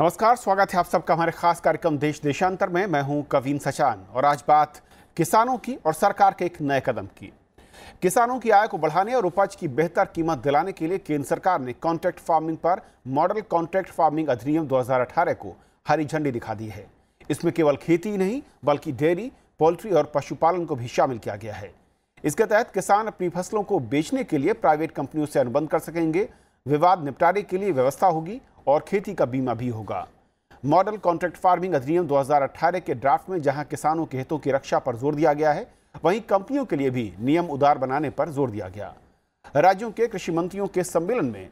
नमस्कार स्वागत है आप सबका हमारे खास कार्यक्रम देश देशांतर में मैं हूं कवीन सचान और आज बात किसानों की और सरकार के एक नए कदम की किसानों की आय को बढ़ाने और उपज की बेहतर कीमत दिलाने के लिए केंद्र सरकार ने कॉन्ट्रैक्ट फार्मिंग पर मॉडल कॉन्ट्रैक्ट फार्मिंग अधिनियम 2018 को हरी झंडी दिखा दी है इसमें केवल खेती ही नहीं बल्कि डेयरी पोल्ट्री और पशुपालन को भी शामिल किया गया है इसके तहत किसान अपनी फसलों को बेचने के लिए प्राइवेट कंपनियों से अनुबंध कर सकेंगे विवाद निपटारे के लिए व्यवस्था होगी और खेती का बीमा भी होगा मॉडल कॉन्ट्रैक्ट फार्मिंग अधिनियम 2018 के ड्राफ्ट में जहां किसानों के हितों की रक्षा पर जोर दिया गया है वहीं कंपनियों के लिए भी नियम उदार बनाने पर जोर दिया गया राज्यों के कृषि मंत्रियों के सम्मेलन में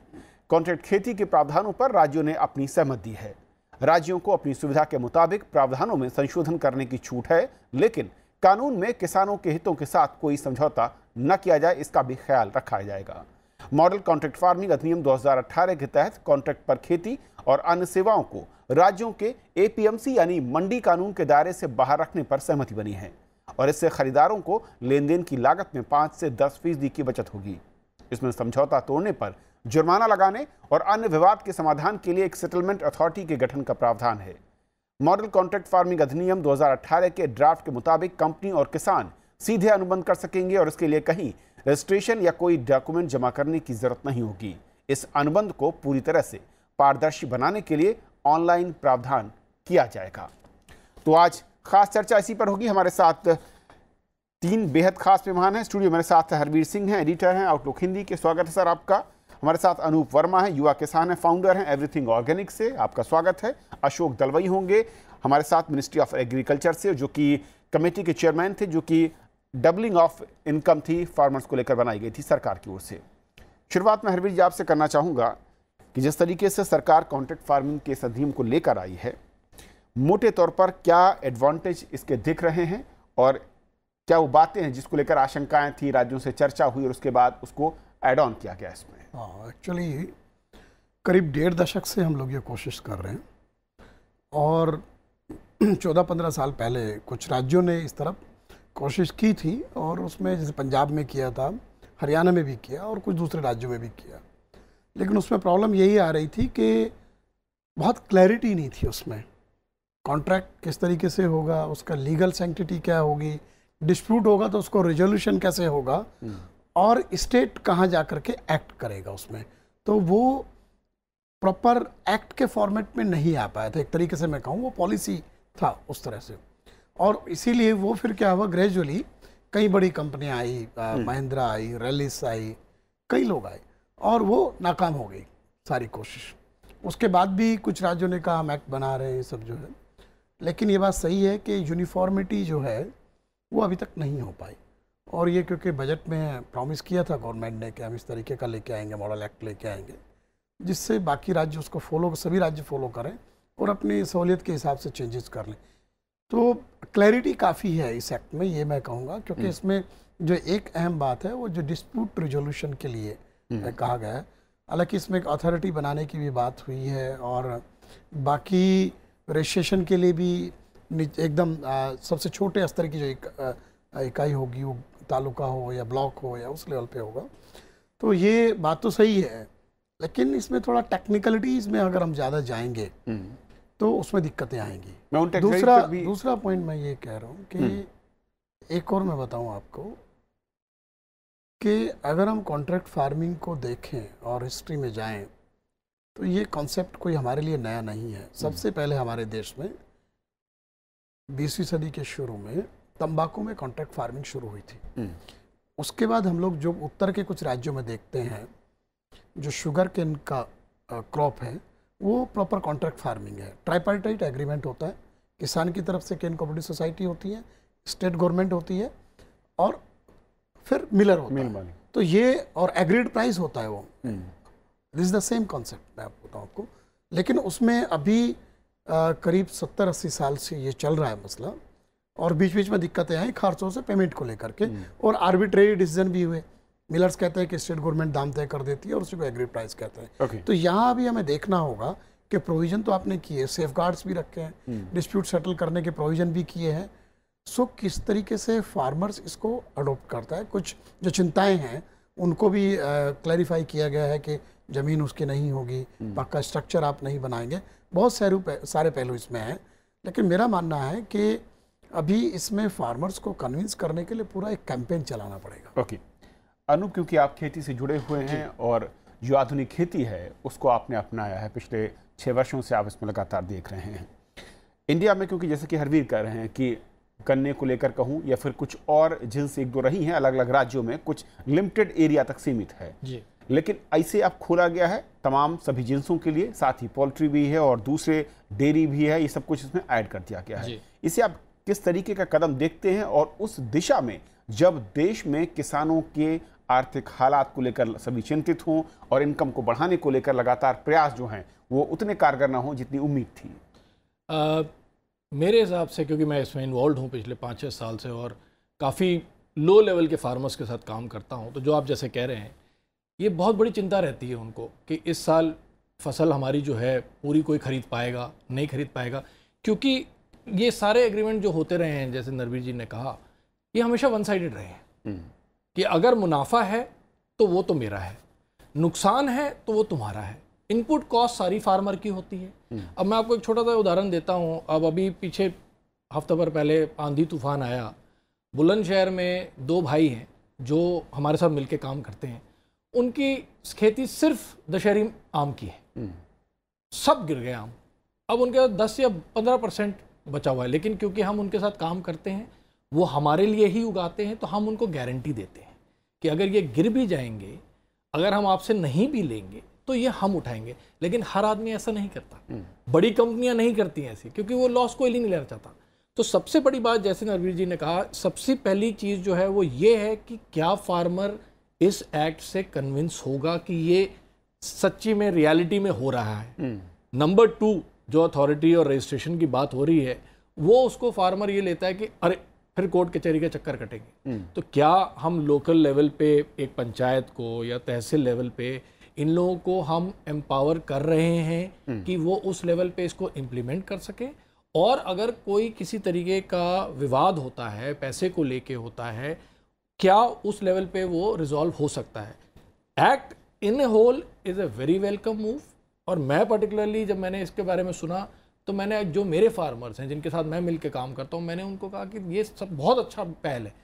कॉन्ट्रैक्ट खेती के प्रावधानों पर राज्यों ने अपनी सहमत दी है राज्यों को अपनी सुविधा के मुताबिक प्रावधानों में संशोधन करने की छूट है लेकिन कानून में किसानों के हितों के साथ कोई समझौता न किया जाए इसका भी ख्याल रखा जाएगा मॉडल कॉन्ट्रैक्ट फार्मिंग अधिनियम 2018 के तहत कॉन्ट्रैक्ट पर खेती और अन्य सेवाओं को राज्यों के एपीएमसी यानी मंडी कानून के दायरे से बाहर रखने पर सहमति बनी है और इससे खरीदारों को लेन देन की लागत में पाँच से दस फीसदी की बचत होगी इसमें समझौता तोड़ने पर जुर्माना लगाने और अन्य विवाद के समाधान के लिए एक सेटलमेंट अथॉरिटी के गठन का प्रावधान है मॉडल कॉन्ट्रैक्ट फार्मिंग अधिनियम 2018 के ड्राफ्ट के मुताबिक कंपनी और किसान सीधे अनुबंध कर सकेंगे और इसके लिए कहीं रजिस्ट्रेशन या कोई डॉक्यूमेंट जमा करने की जरूरत नहीं होगी इस अनुबंध को पूरी तरह से पारदर्शी बनाने के लिए ऑनलाइन प्रावधान किया जाएगा तो आज खास चर्चा इसी पर होगी हमारे साथ तीन बेहद खास मेहमान हैं स्टूडियो मेरे साथ हरवीर सिंह हैं एडिटर हैं आउटलुक हिंदी के स्वागत है सर आपका हमारे साथ अनूप वर्मा है युवा किसान है फाउंडर हैं एवरीथिंग ऑर्गेनिक से आपका स्वागत है अशोक दलवई होंगे हमारे साथ मिनिस्ट्री ऑफ एग्रीकल्चर से जो कि कमेटी के चेयरमैन थे जो कि डबलिंग ऑफ इनकम थी फार्मर्स को लेकर बनाई गई थी सरकार की ओर से शुरुआत में हरवीर जी आपसे करना चाहूँगा कि जिस तरीके से सरकार कॉन्ट्रैक्ट फार्मिंग के इस अधिनियम को लेकर आई है मोटे तौर पर क्या एडवांटेज इसके दिख रहे हैं और क्या वो बातें हैं जिसको लेकर आशंकाएं थी राज्यों से चर्चा हुई और उसके बाद उसको एड ऑन किया गया इसमें एक्चुअली हाँ, करीब डेढ़ दशक से हम लोग ये कोशिश कर रहे हैं और चौदह पंद्रह साल पहले कुछ राज्यों ने इस तरफ कोशिश की थी और उसमें जैसे पंजाब में किया था हरियाणा में भी किया और कुछ दूसरे राज्यों में भी किया लेकिन उसमें प्रॉब्लम यही आ रही थी कि बहुत क्लैरिटी नहीं थी उसमें कॉन्ट्रैक्ट किस तरीके से होगा उसका लीगल सेंटिटी क्या होगी डिस्प्यूट होगा तो उसको रिजोल्यूशन कैसे होगा हम्म। और स्टेट कहाँ जा कर के एक्ट करेगा उसमें तो वो प्रॉपर एक्ट के फॉर्मेट में नहीं आ पाया था एक तरीके से मैं कहूँ वो पॉलिसी था उस तरह से और इसीलिए वो फिर क्या हुआ ग्रेजुअली कई बड़ी कंपनियां आई हम्म। महिंद्रा आई रेलिस आई कई लोग आए और वो नाकाम हो गई सारी कोशिश उसके बाद भी कुछ राज्यों ने कहा हम एक्ट बना रहे हैं ये सब जो है लेकिन ये बात सही है कि यूनिफॉर्मिटी जो है वो अभी तक नहीं हो पाई और ये क्योंकि बजट में प्रॉमिस किया था गवर्नमेंट ने कि हम इस तरीके का लेके आएंगे मॉडल एक्ट लेके आएंगे जिससे बाकी राज्य उसको फॉलो सभी राज्य फॉलो करें और अपनी सहूलियत के हिसाब से चेंजेस कर लें तो क्लैरिटी काफ़ी है इस एक्ट में ये मैं कहूँगा क्योंकि हम्म। इसमें जो एक अहम बात है वो जो डिस्प्यूट रिजोल्यूशन के लिए हम्म। कहा गया है हालांकि इसमें एक अथॉरिटी बनाने की भी बात हुई है और बाकी रजिस्ट्रेशन के लिए भी एकदम सबसे छोटे स्तर की जो एक इकाई होगी वो तालुका हो या ब्लॉक हो या उस लेवल पे होगा तो ये बात तो सही है लेकिन इसमें थोड़ा टेक्निकलिटीज़ में अगर हम ज़्यादा जाएंगे हम्म। तो उसमें दिक्कतें आएंगी मैं दूसरा भी... दूसरा पॉइंट मैं ये कह रहा हूँ कि हम्म। एक और मैं बताऊँ आपको कि अगर हम कॉन्ट्रैक्ट फार्मिंग को देखें और हिस्ट्री में जाएं तो ये कॉन्सेप्ट कोई हमारे लिए नया नहीं है हम्म। सबसे पहले हमारे देश में बीसवीं सदी के शुरू में तंबाकू में कॉन्ट्रैक्ट फार्मिंग शुरू हुई थी हम्म। उसके बाद हम लोग जो उत्तर के कुछ राज्यों में देखते हैं जो शुगर केन का क्रॉप है वो प्रॉपर कॉन्ट्रैक्ट फार्मिंग है ट्राईपार्टाइट एग्रीमेंट होता है किसान की तरफ से केन कॉपरेटिव सोसाइटी होती है स्टेट गवर्नमेंट होती है और फिर मिलर होता मिल है तो ये और एग्रीड प्राइस होता है वो दिस द सेम कॉन्सेप्ट मैं आपको बताऊँ आपको लेकिन उसमें अभी आ, करीब सत्तर अस्सी साल से ये चल रहा है मसला और बीच बीच में दिक्कतें आई खारसों से पेमेंट को लेकर के hmm. और आर्बिट्रेरी डिसीजन भी हुए मिलर्स कहते हैं कि स्टेट गवर्नमेंट दाम तय कर देती है और उसी को एग्री प्राइस कहते हैं okay. तो यहाँ अभी हमें देखना होगा कि प्रोविजन तो आपने किए सेफ गार्ड्स भी रखे हैं डिस्प्यूट hmm. सेटल करने के प्रोविजन भी किए हैं सो किस तरीके से फार्मर्स इसको अडोप्ट करता है कुछ जो चिंताएं हैं उनको भी क्लैरिफाई किया गया है कि ज़मीन उसकी नहीं होगी hmm. पक्का स्ट्रक्चर आप नहीं बनाएंगे बहुत सारे सारे पहलू इसमें हैं लेकिन मेरा मानना है कि अभी इसमें फार्मर्स को कन्विंस करने के लिए पूरा एक कैंपेन चलाना पड़ेगा ओके okay. अनु क्योंकि आप खेती से जुड़े हुए हैं और जो आधुनिक खेती है उसको आपने अपनाया है पिछले छः वर्षों से आप इसमें लगातार देख रहे हैं इंडिया में क्योंकि जैसे कि हरवीर कह रहे हैं कि गन्ने को लेकर कहूँ या फिर कुछ और जिन्स एक दो रही हैं अलग अलग राज्यों में कुछ लिमिटेड एरिया तक सीमित है जी लेकिन ऐसे अब खोला गया है तमाम सभी जिन्सों के लिए साथ ही पोल्ट्री भी है और दूसरे डेयरी भी है ये सब कुछ इसमें ऐड कर दिया गया है इसे आप किस तरीके का कदम देखते हैं और उस दिशा में जब देश में किसानों के आर्थिक हालात को लेकर सभी चिंतित हों और इनकम को बढ़ाने को लेकर लगातार प्रयास जो हैं वो उतने कारगर ना हों जितनी उम्मीद थी आ, मेरे हिसाब से क्योंकि मैं इसमें इन्वॉल्व हूँ पिछले पाँच छः साल से और काफ़ी लो लेवल के फार्मर्स के साथ काम करता हूँ तो जो आप जैसे कह रहे हैं ये बहुत बड़ी चिंता रहती है उनको कि इस साल फसल हमारी जो है पूरी कोई ख़रीद पाएगा नहीं ख़रीद पाएगा क्योंकि ये सारे एग्रीमेंट जो होते रहे हैं जैसे नरवीर जी ने कहा ये हमेशा वन साइडेड रहे हैं हम्म। कि अगर मुनाफा है तो वो तो मेरा है नुकसान है तो वो तुम्हारा है इनपुट कॉस्ट सारी फार्मर की होती है हम्म। अब मैं आपको एक छोटा सा उदाहरण देता हूँ अब अभी पीछे हफ्ते भर पहले आंधी तूफान आया बुलंदशहर में दो भाई हैं जो हमारे साथ मिलकर काम करते हैं उनकी खेती सिर्फ दशहरी आम की है हम्म। सब गिर गए आम अब उनके साथ दस या पंद्रह परसेंट बचा हुआ है लेकिन क्योंकि हम उनके साथ काम करते हैं वो हमारे लिए ही उगाते हैं तो हम उनको गारंटी देते हैं कि अगर ये गिर भी जाएंगे अगर हम आपसे नहीं भी लेंगे तो ये हम उठाएंगे लेकिन हर आदमी ऐसा नहीं करता हम्म। बड़ी कंपनियां नहीं करती ऐसी क्योंकि वो लॉस को ही नहीं लेना चाहता तो सबसे बड़ी बात जैसे नरवीर जी ने कहा सबसे पहली चीज़ जो है वो ये है कि क्या फार्मर इस एक्ट से कन्विंस होगा कि ये सच्ची में रियलिटी में हो रहा है नंबर हम्म। टू जो अथॉरिटी और रजिस्ट्रेशन की बात हो रही है वो उसको फार्मर ये लेता है कि अरे फिर कोर्ट कचहरी के चक्कर कटेंगे हम्म। तो क्या हम लोकल लेवल पे एक पंचायत को या तहसील लेवल पे इन लोगों को हम एम्पावर कर रहे हैं हम्म। कि वो उस लेवल पे इसको इम्प्लीमेंट कर सकें और अगर कोई किसी तरीके का विवाद होता है पैसे को लेके होता है क्या उस लेवल पे वो रिजॉल्व हो सकता है act in whole is a very welcome move और मैं पर्टिकुलरली जब मैंने इसके बारे में सुना तो मैंने जो मेरे फार्मर्स हैं जिनके साथ मैं मिल काम करता हूँ मैंने उनको कहा कि ये सब बहुत अच्छा पहल है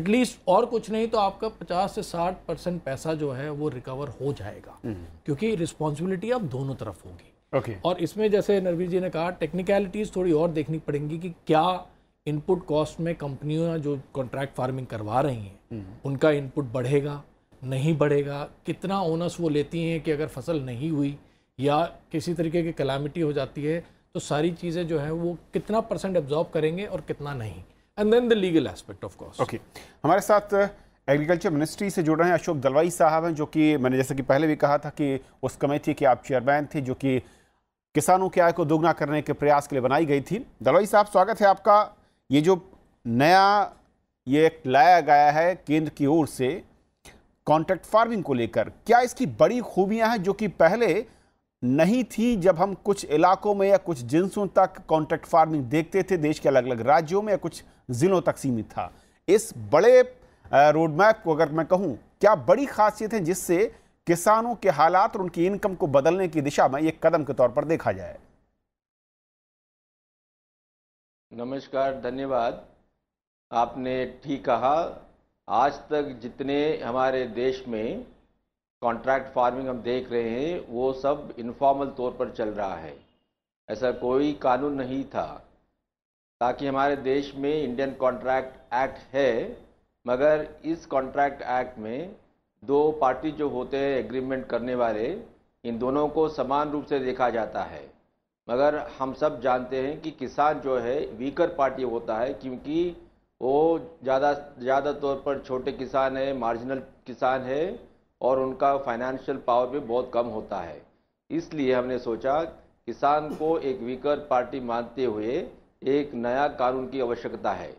एटलीस्ट और कुछ नहीं तो आपका 50 से 60 परसेंट पैसा जो है वो रिकवर हो जाएगा हम्म। क्योंकि रिस्पॉन्सिबिलिटी अब दोनों तरफ होगी okay. और इसमें जैसे नरवीर जी ने कहा टेक्निकलिटीज़ थोड़ी और देखनी पड़ेंगी कि क्या इनपुट कॉस्ट में कंपनियां जो कॉन्ट्रैक्ट फार्मिंग करवा रही हैं हम्म। उनका इनपुट बढ़ेगा नहीं बढ़ेगा कितना ओनस वो लेती हैं कि अगर फसल नहीं हुई या किसी तरीके की कलामिटी हो जाती है तो सारी चीज़ें जो है वो कितना परसेंट एब्जॉर्ब करेंगे और कितना नहीं and then the legal aspect of cost okay हमारे साथ एग्रीकल्चर uh, मिनिस्ट्री से जुड़ रहे हैं अशोक दलवाई साहब हैं जो कि मैंने जैसे कि पहले भी कहा था कि उस कमेटी के आप चेयरमैन थे जो कि किसानों की आय को दोगुना करने के प्रयास के लिए बनाई गई थी दलवाई साहब स्वागत है आपका ये जो नया ये एक्ट लाया गया है केंद्र की ओर से कॉन्ट्रैक्ट फार्मिंग को लेकर क्या इसकी बड़ी खूबियां हैं जो कि पहले नहीं थी जब हम कुछ इलाकों में या कुछ जिनसों तक कॉन्ट्रैक्ट फार्मिंग देखते थे देश के अलग अलग राज्यों में या कुछ ज़िलों तक सीमित था इस बड़े रोड मैप को अगर मैं कहूं क्या बड़ी खासियत है जिससे किसानों के हालात और उनकी इनकम को बदलने की दिशा में एक कदम के तौर पर देखा जाए नमस्कार धन्यवाद आपने ठीक कहा आज तक जितने हमारे देश में कॉन्ट्रैक्ट फार्मिंग हम देख रहे हैं वो सब इनफॉर्मल तौर पर चल रहा है ऐसा कोई कानून नहीं था ताकि हमारे देश में इंडियन कॉन्ट्रैक्ट एक्ट है मगर इस कॉन्ट्रैक्ट एक्ट में दो पार्टी जो होते हैं एग्रीमेंट करने वाले इन दोनों को समान रूप से देखा जाता है मगर हम सब जानते हैं कि किसान जो है वीकर पार्टी होता है क्योंकि वो ज़्यादा ज़्यादा तौर पर छोटे किसान है मार्जिनल किसान है और उनका फाइनेंशियल पावर भी बहुत कम होता है इसलिए हमने सोचा किसान को एक वीकर पार्टी मानते हुए एक नया कानून की आवश्यकता है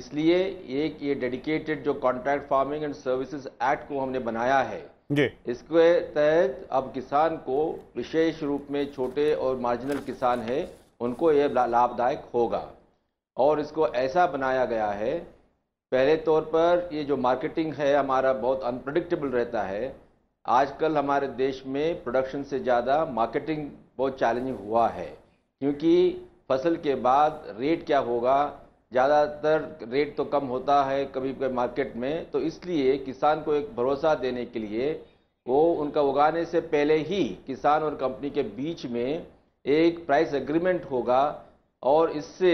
इसलिए एक ये डेडिकेटेड जो contract farming and services act को हमने बनाया है जी। इसके तहत अब किसान को विशेष रूप में छोटे और मार्जिनल किसान हैं उनको ये लाभदायक होगा और इसको ऐसा बनाया गया है पहले तौर पर ये जो मार्केटिंग है हमारा बहुत अनप्रडिक्टेबल रहता है आजकल हमारे देश में प्रोडक्शन से ज़्यादा मार्केटिंग बहुत चैलेंजिंग हुआ है क्योंकि फसल के बाद रेट क्या होगा ज़्यादातर रेट तो कम होता है कभी कभी मार्केट में तो इसलिए किसान को एक भरोसा देने के लिए वो उनका उगाने से पहले ही किसान और कंपनी के बीच में एक प्राइस एग्रीमेंट होगा और इससे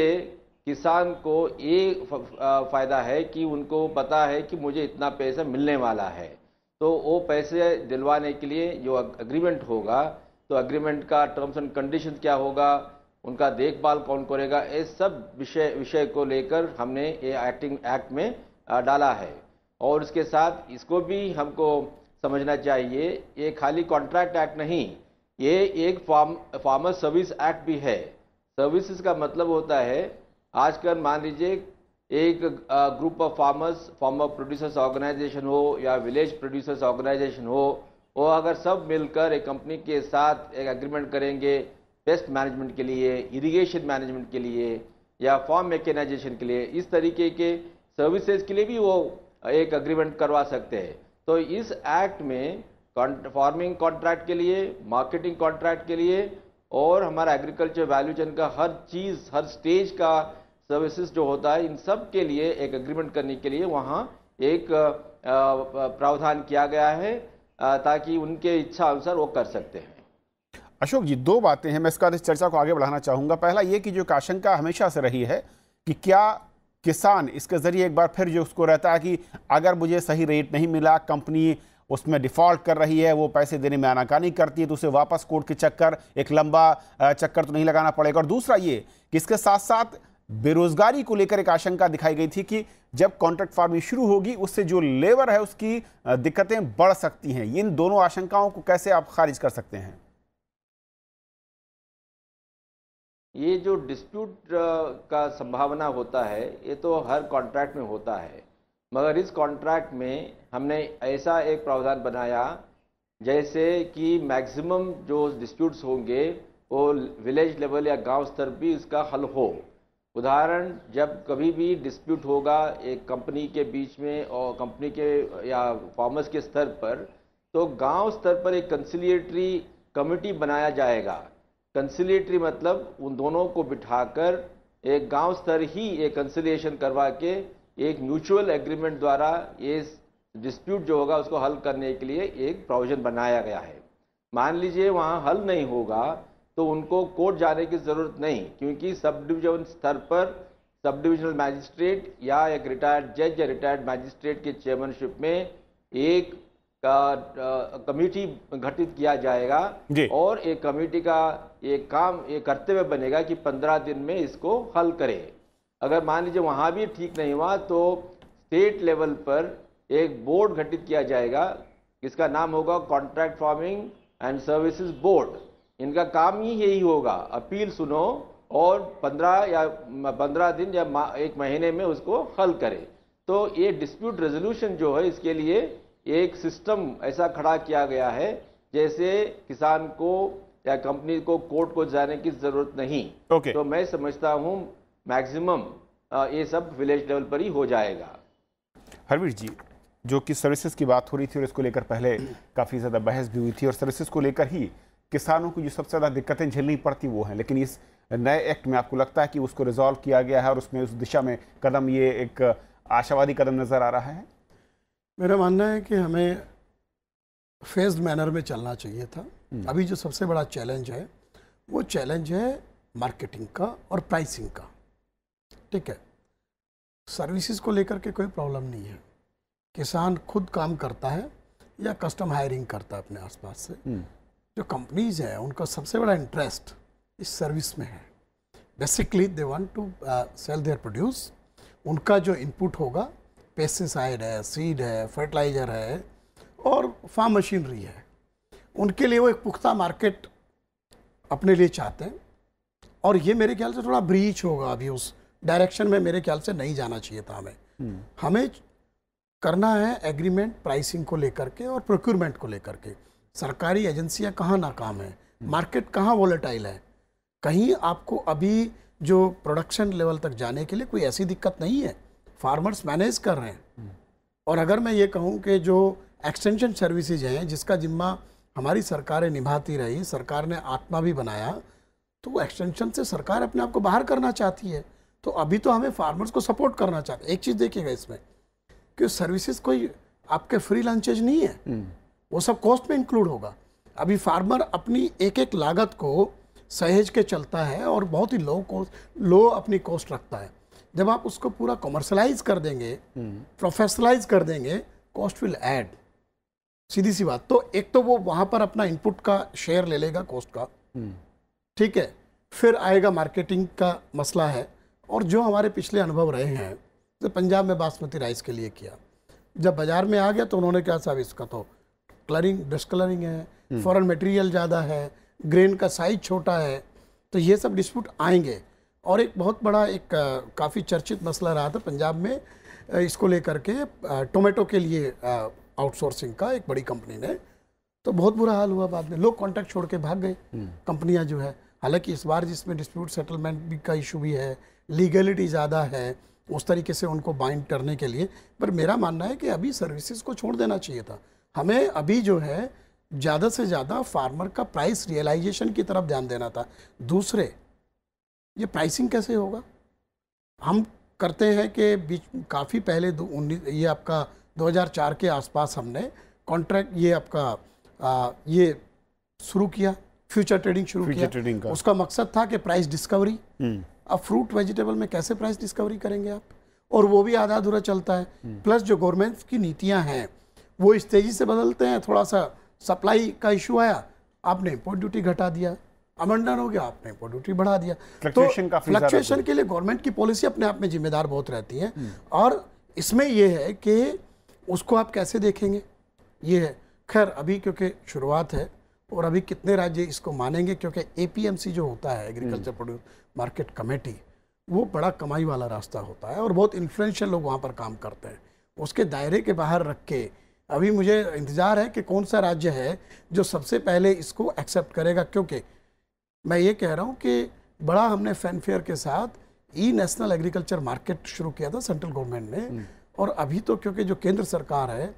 किसान को ये फ़ायदा है कि उनको पता है कि मुझे इतना पैसा मिलने वाला है तो वो पैसे दिलवाने के लिए जो अग्रीमेंट होगा तो अग्रीमेंट का टर्म्स एंड कंडीशन क्या होगा उनका देखभाल कौन करेगा ये सब विषय विषय को लेकर हमने ये एक्टिंग एक्ट में डाला है और इसके साथ इसको भी हमको समझना चाहिए ये खाली कॉन्ट्रैक्ट एक्ट नहीं ये एक फार्म फार्मर सर्विस एक्ट भी है सर्विसेज का मतलब होता है आजकल मान लीजिए एक group of farmers farmer producers organisation हो या विलेज प्रोड्यूसर्स ऑर्गेनाइजेशन हो वो अगर सब मिलकर एक कंपनी के साथ एक एग्रीमेंट करेंगे पेस्ट मैनेजमेंट के लिए इरिगेशन मैनेजमेंट के लिए या फॉर्म मेकेनाइजेशन के लिए इस तरीके के सर्विसेज के लिए भी वो एक अग्रीमेंट करवा सकते हैं तो इस एक्ट में फार्मिंग कॉन्ट्रैक्ट के लिए मार्केटिंग कॉन्ट्रैक्ट के लिए और हमारा एग्रीकल्चर वैल्यू चेन का हर चीज़ हर स्टेज का सर्विसेज जो होता है इन सब के लिए एक एग्रीमेंट करने के लिए वहाँ एक प्रावधान किया गया है ताकि उनके इच्छा अनुसार वो कर सकते हैं अशोक जी दो बातें हैं मैं इसका इस चर्चा को आगे बढ़ाना चाहूँगा पहला ये कि जो आशंका हमेशा से रही है कि क्या किसान इसके ज़रिए एक बार फिर जो उसको रहता है कि अगर मुझे सही रेट नहीं मिला कंपनी उसमें डिफ़ॉल्ट कर रही है वो पैसे देने में आनाकानी करती है तो उसे वापस कोर्ट के चक्कर एक लंबा चक्कर तो नहीं लगाना पड़ेगा और दूसरा ये कि इसके साथ साथ बेरोजगारी को लेकर एक आशंका दिखाई गई थी कि जब कॉन्ट्रैक्ट फार्मिंग शुरू होगी उससे जो लेबर है उसकी दिक्कतें बढ़ सकती हैं इन दोनों आशंकाओं को कैसे आप खारिज कर सकते हैं ये जो डिस्प्यूट का संभावना होता है ये तो हर कॉन्ट्रैक्ट में होता है मगर इस कॉन्ट्रैक्ट में हमने ऐसा एक प्रावधान बनाया जैसे कि मैक्सिमम जो डिस्प्यूट्स होंगे वो विलेज लेवल या गांव स्तर भी इसका हल हो उदाहरण जब कभी भी डिस्प्यूट होगा एक कंपनी के बीच में और कंपनी के या फार्मर्स के स्तर पर तो गांव स्तर पर एक कंसिलिएटरी कमेटी बनाया जाएगा कंसिलिएटरी मतलब उन दोनों को बिठाकर एक गांव स्तर ही एक कंसिलिएशन करवा के एक म्यूचुअल एग्रीमेंट द्वारा ये डिस्प्यूट जो होगा उसको हल करने के लिए एक प्रोविज़न बनाया गया है मान लीजिए वहाँ हल नहीं होगा तो उनको कोर्ट जाने की ज़रूरत नहीं क्योंकि सब डिविजन स्तर पर सब डिविजनल मैजिस्ट्रेट या एक रिटायर्ड जज या रिटायर्ड मैजिस्ट्रेट के चेयरमैनशिप में एक कमेटी गठित किया जाएगा और एक कमेटी का एक काम ये करते हुए बनेगा कि पंद्रह दिन में इसको हल करें अगर मान लीजिए वहाँ भी ठीक नहीं हुआ तो स्टेट लेवल पर एक बोर्ड गठित किया जाएगा इसका नाम होगा contract farming and services board इनका काम ही यही होगा अपील सुनो और पंद्रह या पंद्रह दिन या एक महीने में उसको हल करें तो ये डिस्प्यूट रेजोल्यूशन जो है इसके लिए एक सिस्टम ऐसा खड़ा किया गया है जैसे किसान को या कंपनी को कोर्ट को जाने की जरूरत नहीं okay. तो मैं समझता हूँ मैक्सिमम ये सब विलेज लेवल पर ही हो जाएगा हरवीर जी जो कि सर्विसेज की बात हो रही थी और इसको लेकर पहले काफ़ी ज़्यादा बहस भी हुई थी और सर्विसेज को लेकर ही किसानों को जो सबसे ज़्यादा दिक्कतें झेलनी पड़ती वो हैं लेकिन इस नए एक्ट में आपको लगता है कि उसको रिजॉल्व किया गया है और उसमें उस दिशा में कदम ये एक आशावादी कदम नज़र आ रहा है मेरा मानना है कि हमें फेज मैनर में चलना चाहिए था हम्म। अभी जो सबसे बड़ा चैलेंज है वो चैलेंज है मार्केटिंग का और प्राइसिंग का ठीक है सर्विसेज को लेकर के कोई प्रॉब्लम नहीं है किसान खुद काम करता है या कस्टम हायरिंग करता है अपने आसपास से हम्म। जो कंपनीज हैं उनका सबसे बड़ा इंटरेस्ट इस सर्विस में है basically they want to sell their produce उनका जो इनपुट होगा पेस्टिसाइड है सीड है फर्टिलाइज़र है और फार्म मशीनरी है उनके लिए वो एक पुख्ता मार्केट अपने लिए चाहते हैं और ये मेरे ख्याल से थोड़ा ब्रीच होगा अभी उस डायरेक्शन में मेरे ख्याल से नहीं जाना चाहिए था हमें हम्म। हमें करना है एग्रीमेंट प्राइसिंग को लेकर के और प्रोक्यूरमेंट को लेकर के सरकारी एजेंसियां कहाँ नाकाम है मार्केट कहाँ वॉलेटाइल है कहीं आपको अभी जो प्रोडक्शन लेवल तक जाने के लिए कोई ऐसी दिक्कत नहीं है फार्मर्स मैनेज कर रहे हैं और अगर मैं ये कहूँ कि जो एक्सटेंशन सर्विसेज हैं जिसका जिम्मा हमारी सरकारें निभाती रही सरकार ने आत्मा भी बनाया तो वो एक्सटेंशन से सरकार अपने आप को बाहर करना चाहती है तो अभी तो हमें फार्मर्स को सपोर्ट करना चाहते एक चीज़ देखिएगा इसमें कि सर्विसेज कोई आपके फ्री लंचेज नहीं है हम्म। वो सब कॉस्ट में इंक्लूड होगा अभी फार्मर अपनी एक एक लागत को सहेज के चलता है और बहुत ही लो कॉस्ट लो अपनी कॉस्ट रखता है जब आप उसको पूरा कॉमर्शलाइज कर देंगे प्रोफेशनलाइज हम्म। कर देंगे कॉस्ट विल ऐड सीधी सी बात तो एक तो वो वहाँ पर अपना इनपुट का शेयर ले लेगा कॉस्ट का हम्म। ठीक है फिर आएगा मार्केटिंग का मसला है और जो हमारे पिछले अनुभव रहे हैं से पंजाब में बासमती राइस के लिए किया जब बाज़ार में आ गया तो उन्होंने कहा साहब इसका तो कलरिंग कलरिंग है फॉरन हम्म। मटेरियल ज़्यादा है ग्रेन का साइज छोटा है तो ये सब डिस्प्यूट आएंगे और एक बहुत बड़ा एक काफ़ी चर्चित मसला रहा था पंजाब में इसको लेकर के टोमेटो के लिए आउटसोर्सिंग का एक बड़ी कंपनी ने तो बहुत बुरा हाल हुआ बाद में लोग कॉन्ट्रैक्ट छोड़ के भाग गए हम्म। कंपनियाँ जो है हालांकि इस बार जिसमें डिस्प्यूट सेटलमेंट भी का इशू भी है लीगलिटी ज़्यादा है उस तरीके से उनको बाइंड करने के लिए पर मेरा मानना है कि अभी सर्विसेज को छोड़ देना चाहिए था हमें अभी जो है ज़्यादा से ज़्यादा फार्मर का प्राइस रियलाइजेशन की तरफ ध्यान देना था दूसरे ये प्राइसिंग कैसे होगा हम करते हैं कि बीच काफ़ी पहले उन्नीस ये आपका 2004 के आसपास हमने कॉन्ट्रैक्ट ये आपका आ, ये शुरू किया फ्यूचर ट्रेडिंग शुरू किया ट्रेडिंग का। उसका मकसद था कि प्राइस हम्म। डिस्कवरी अब फ्रूट वेजिटेबल में कैसे प्राइस डिस्कवरी करेंगे आप और वो भी आधा अधूरा चलता है प्लस हम्म। जो गवर्नमेंट की नीतियाँ हैं वो इस तेज़ी से बदलते हैं थोड़ा सा सप्लाई का इशू आया आपने इम्पोर्ट ड्यूटी घटा दिया अमंडन हो गया आपने इम्पोर्ट ड्यूटी बढ़ा दिया तो फ्लक्चुएशन के लिए गवर्नमेंट की पॉलिसी अपने आप में जिम्मेदार बहुत रहती है हम्म। और इसमें यह है कि उसको आप कैसे देखेंगे ये है खैर अभी क्योंकि शुरुआत है और अभी कितने राज्य इसको मानेंगे क्योंकि ए जो होता है एग्रीकल्चर प्रोड्यूस मार्केट कमेटी वो बड़ा कमाई वाला रास्ता होता है और बहुत इन्फ्लुएंशियल लोग वहाँ पर काम करते हैं उसके दायरे के बाहर रख के अभी मुझे इंतज़ार है कि कौन सा राज्य है जो सबसे पहले इसको एक्सेप्ट करेगा क्योंकि मैं ये कह रहा हूँ कि बड़ा हमने फैनफेयर के साथ ई नेशनल एग्रीकल्चर मार्केट शुरू किया था सेंट्रल गवर्नमेंट ने हम्म। और अभी तो क्योंकि जो केंद्र सरकार है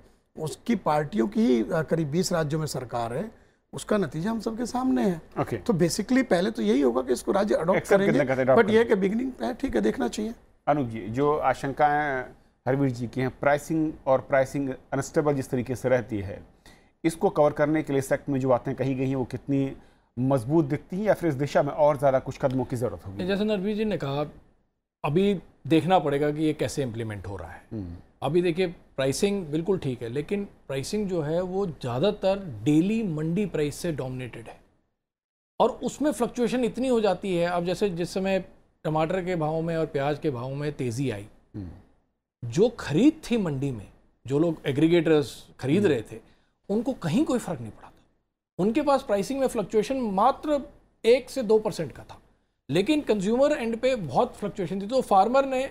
उसकी पार्टियों की ही करीब बीस राज्यों में सरकार है उसका नतीजा हम सबके सामने है okay. तो बेसिकली पहले तो यही होगा कि इसको राज्य अडॉप्ट करेंगे बट ये कि है ठीक है देखना चाहिए अनूप जी जो आशंकाएं हरवीर जी की हैं प्राइसिंग और प्राइसिंग अनस्टेबल जिस तरीके से रहती है इसको कवर करने के लिए सेक्ट में जो बातें कही गई हैं वो कितनी मजबूत दिखती हैं या फिर इस दिशा में और ज़्यादा कुछ कदमों की ज़रूरत होगी जैसे नरवीर जी ने कहा अभी देखना पड़ेगा कि ये कैसे इम्प्लीमेंट हो रहा है हम्म। अभी देखिए प्राइसिंग बिल्कुल ठीक है लेकिन प्राइसिंग जो है वो ज़्यादातर डेली मंडी प्राइस से डोमिनेटेड है और उसमें फ्लक्चुएशन इतनी हो जाती है अब जैसे जिस समय टमाटर के भाव में और प्याज के भावों में तेज़ी आई हम्म। जो खरीद थी मंडी में जो लोग एग्रीगेटर्स खरीद रहे हम्म। थे उनको कहीं कोई फर्क नहीं पड़ा था उनके पास प्राइसिंग में फ्लक्चुएशन मात्र एक से दो परसेंट का था लेकिन कंज्यूमर एंड पे बहुत फ्लक्चुएशन थी तो फार्मर ने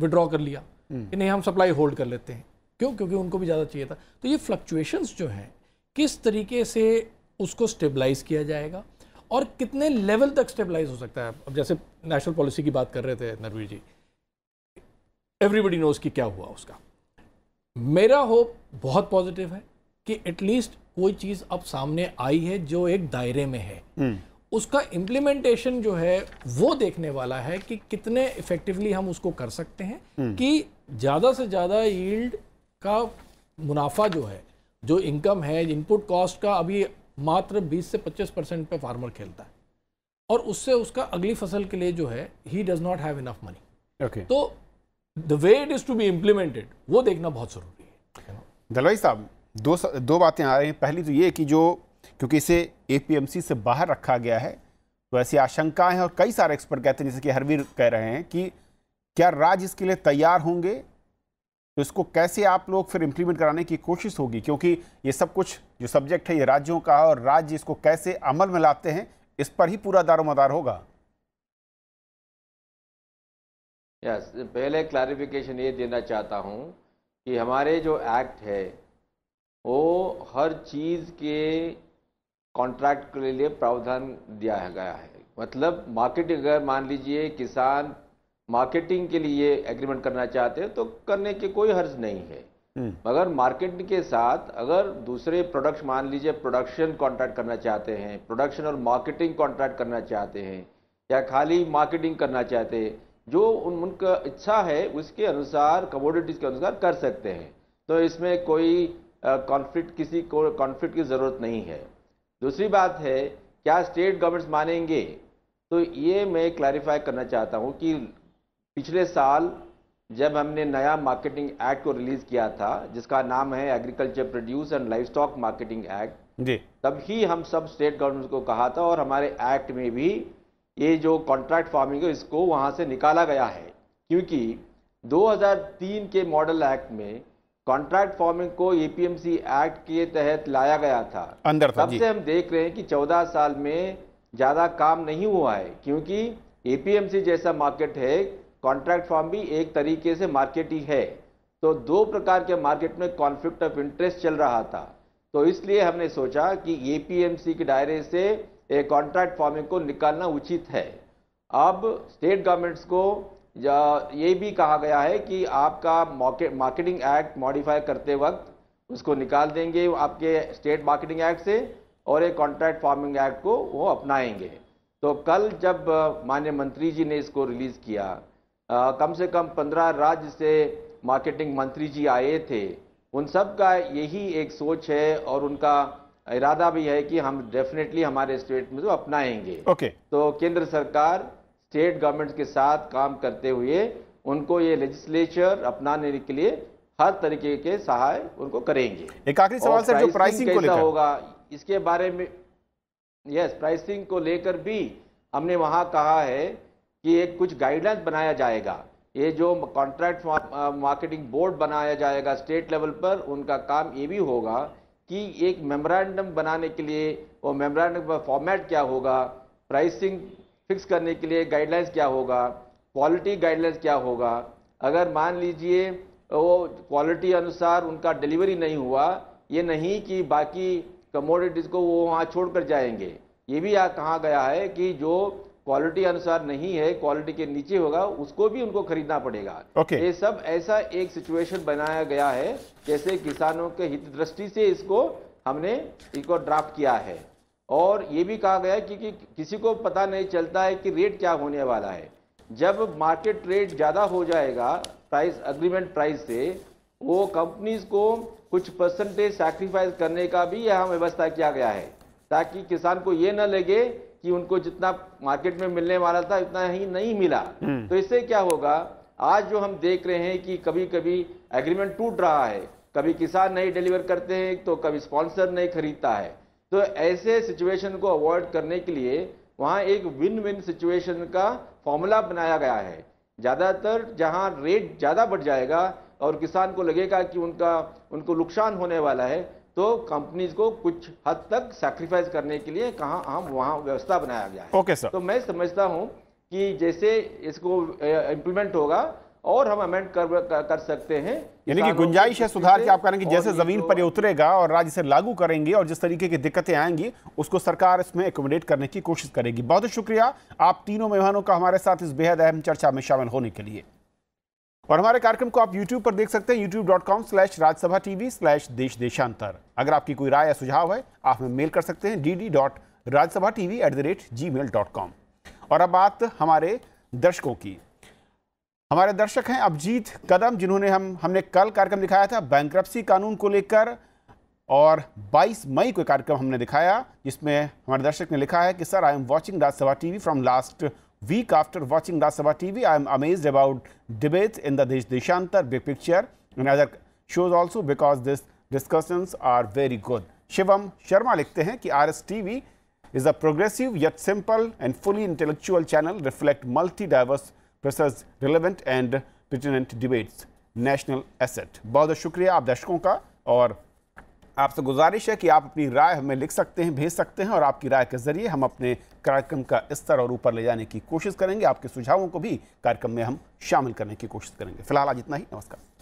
विड्रॉ कर लिया हम्म। कि नहीं हम सप्लाई होल्ड कर लेते हैं क्यों क्योंकि उनको भी ज़्यादा चाहिए था तो ये फ्लक्चुएशंस जो हैं किस तरीके से उसको स्टेबलाइज किया जाएगा और कितने लेवल तक स्टेबलाइज हो सकता है अब जैसे नेशनल पॉलिसी की बात कर रहे थे नरवीर जी एवरीबडी नोज कि क्या हुआ उसका मेरा होप बहुत पॉजिटिव है कि एटलीस्ट कोई चीज़ अब सामने आई है जो एक दायरे में है हम्म। उसका इम्प्लीमेंटेशन जो है वो देखने वाला है कि कितने इफेक्टिवली हम उसको कर सकते हैं हम्म। कि ज़्यादा से ज़्यादा यील्ड का मुनाफा जो है जो इनकम है इनपुट कॉस्ट का अभी मात्र 20 से 25 परसेंट पर फार्मर खेलता है और उससे उसका अगली फसल के लिए जो है ही does not have enough money okay तो the way it is to be implemented वो देखना बहुत ज़रूरी है दलवाई साहब दो दो बातें आ रही हैं पहली तो ये कि जो क्योंकि इसे एपीएमसी से बाहर रखा गया है तो ऐसी आशंकाएं हैं और कई सारे एक्सपर्ट कहते हैं जैसे कि हरवीर कह रहे हैं कि क्या राज्य इसके लिए तैयार होंगे तो इसको कैसे आप लोग फिर इम्प्लीमेंट कराने की कोशिश होगी क्योंकि ये सब कुछ जो सब्जेक्ट है ये राज्यों का है और राज्य इसको कैसे अमल में लाते हैं इस पर ही पूरा दारोमदार होगा यस पहले क्लैरिफिकेशन ये देना चाहता हूँ कि हमारे जो एक्ट है वो हर चीज़ के कॉन्ट्रैक्ट के लिए प्रावधान दिया गया है मतलब मार्केट अगर मान लीजिए किसान मार्केटिंग के लिए एग्रीमेंट करना चाहते हैं तो करने के कोई हर्ज नहीं है हम्म। मगर मार्केट के साथ अगर दूसरे प्रोडक्ट मान लीजिए प्रोडक्शन कॉन्ट्रैक्ट करना चाहते हैं प्रोडक्शन और मार्केटिंग कॉन्ट्रैक्ट करना चाहते हैं या खाली मार्केटिंग करना चाहते हैं जो उन उनका इच्छा है उसके अनुसार कमोडिटीज़ के अनुसार कर सकते हैं तो इसमें कोई कॉन्फ्लिक्ट किसी को कॉन्फ्लिक्ट की ज़रूरत नहीं है दूसरी बात है क्या स्टेट गवर्नमेंट्स मानेंगे तो ये मैं क्लैरिफाई करना चाहता हूँ कि पिछले साल जब हमने नया मार्केटिंग एक्ट को रिलीज़ किया था जिसका नाम है agriculture produce and livestock marketing act जी तब ही हम सब स्टेट गवर्नमेंट को कहा था और हमारे एक्ट में भी ये जो कॉन्ट्रैक्ट फार्मिंग है इसको वहाँ से निकाला गया है क्योंकि 2003 के मॉडल एक्ट में कॉन्ट्रैक्ट फार्मिंग को एपीएमसी एक्ट के तहत लाया गया था अंदर तब से हम देख रहे हैं कि 14 साल में ज़्यादा काम नहीं हुआ है क्योंकि एपीएमसी जैसा मार्केट है कॉन्ट्रैक्ट फार्म भी एक तरीके से मार्केट ही है तो दो प्रकार के मार्केट में कॉन्फ्लिक्ट ऑफ इंटरेस्ट चल रहा था तो इसलिए हमने सोचा कि ए के दायरे से एक कॉन्ट्रैक्ट फार्मिंग को निकालना उचित है अब स्टेट गवर्नमेंट्स को ये भी कहा गया है कि आपका मार्केटिंग एक्ट मॉडिफाई करते वक्त उसको निकाल देंगे आपके स्टेट मार्केटिंग एक्ट से और एक कॉन्ट्रैक्ट फार्मिंग एक्ट को वो अपनाएंगे तो कल जब माननीय मंत्री जी ने इसको रिलीज़ किया आ, कम से कम पंद्रह राज्य से मार्केटिंग मंत्री जी आए थे उन सब का यही एक सोच है और उनका इरादा भी है कि हम डेफिनेटली हमारे स्टेट में तो अपनाएंगे ओके okay. तो केंद्र सरकार स्टेट गवर्नमेंट्स के साथ काम करते हुए उनको ये लेजिस्लेचर अपनाने के लिए हर तरीके के सहाय उनको करेंगे एक आखिरी सवाल सर जो प्राइसिंग को लेकर होगा इसके बारे में यस प्राइसिंग को लेकर भी हमने वहाँ कहा है कि एक कुछ गाइडलाइंस बनाया जाएगा ये जो कॉन्ट्रैक्ट मार्केटिंग बोर्ड बनाया जाएगा स्टेट लेवल पर उनका काम ये भी होगा कि एक मेमोरेंडम बनाने के लिए वो मेमोरेंडम का फॉर्मेट क्या होगा प्राइसिंग फिक्स करने के लिए गाइडलाइंस क्या होगा क्वालिटी गाइडलाइंस क्या होगा अगर मान लीजिए वो क्वालिटी अनुसार उनका डिलीवरी नहीं हुआ ये नहीं कि बाकी कमोडिटीज़ को वो वहाँ छोड़ कर जाएंगे ये भी यहाँ कहा गया है कि जो क्वालिटी अनुसार नहीं है क्वालिटी के नीचे होगा उसको भी उनको खरीदना पड़ेगा okay. ये सब ऐसा एक सिचुएशन बनाया गया है जैसे किसानों के हित दृष्टि से इसको हमने इसको ड्राफ्ट किया है और ये भी कहा गया कि, कि किसी को पता नहीं चलता है कि रेट क्या होने वाला है जब मार्केट रेट ज़्यादा हो जाएगा प्राइस अग्रीमेंट प्राइस से वो कंपनीज को कुछ परसेंटेज सैक्रिफाइस करने का भी यहाँ व्यवस्था किया गया है ताकि किसान को ये न लगे कि उनको जितना मार्केट में मिलने वाला था उतना ही नहीं मिला हम्म। तो इससे क्या होगा आज जो हम देख रहे हैं कि कभी कभी एग्रीमेंट टूट रहा है कभी किसान नहीं डिलीवर करते हैं तो कभी स्पॉन्सर नहीं खरीदता है तो ऐसे सिचुएशन को अवॉइड करने के लिए वहाँ एक विन विन सिचुएशन का फॉर्मूला बनाया गया है ज़्यादातर जहाँ रेट ज़्यादा बढ़ जाएगा और किसान को लगेगा कि उनका उनको नुकसान होने वाला है तो कंपनीज को कुछ हद तक सैक्रिफाइस करने के लिए कहाँ हम वहाँ व्यवस्था बनाया गया है ओके okay, सर तो मैं समझता हूँ कि जैसे इसको इम्प्लीमेंट eh, होगा और हम अमेंड कर, कर, सकते हैं यानी कि गुंजाइश है सुधार की आप कह रहे हैं कि जैसे जमीन पर उतरेगा और राज्य से लागू करेंगे और जिस तरीके की दिक्कतें आएंगी उसको सरकार इसमें एकोमोडेट करने की कोशिश करेगी बहुत शुक्रिया आप तीनों मेहमानों का हमारे साथ इस बेहद अहम चर्चा में शामिल होने के लिए और हमारे कार्यक्रम को आप YouTube पर देख सकते हैं YouTube dot com slash Rajya Sabha TV slash Desh Deshantar अगर आपकी कोई राय या सुझाव है आप हमें मेल कर सकते हैं D D dot Rajya Sabha TV at the rate Gmail dot com और अब बात हमारे दर्शकों की हमारे दर्शक हैं अभिजीत कदम जिन्होंने हम हमने कल कार्यक्रम दिखाया था बैंक्रप्सी कानून को लेकर और 22 मई को कार्यक्रम हमने दिखाया जिसमें हमारे दर्शक ने लिखा है कि sir I am watching Rajya Sabha TV from last week after watching Rajya Sabha TV I am amazed about debates in the Desh Deshantar big picture and other shows also because this discussions are very good Shivam Sharma लिखते हैं कि RSTV is a progressive yet simple and fully intellectual channel reflect multi diverse phrases relevant and pertinent debates national asset बहुत बहुत शुक्रिया आप दर्शकों का और आपसे गुजारिश है कि आप अपनी राय हमें लिख सकते हैं भेज सकते हैं और आपकी राय के ज़रिए हम अपने कार्यक्रम का स्तर और ऊपर ले जाने की कोशिश करेंगे आपके सुझावों को भी कार्यक्रम में हम शामिल करने की कोशिश करेंगे फिलहाल आज इतना ही नमस्कार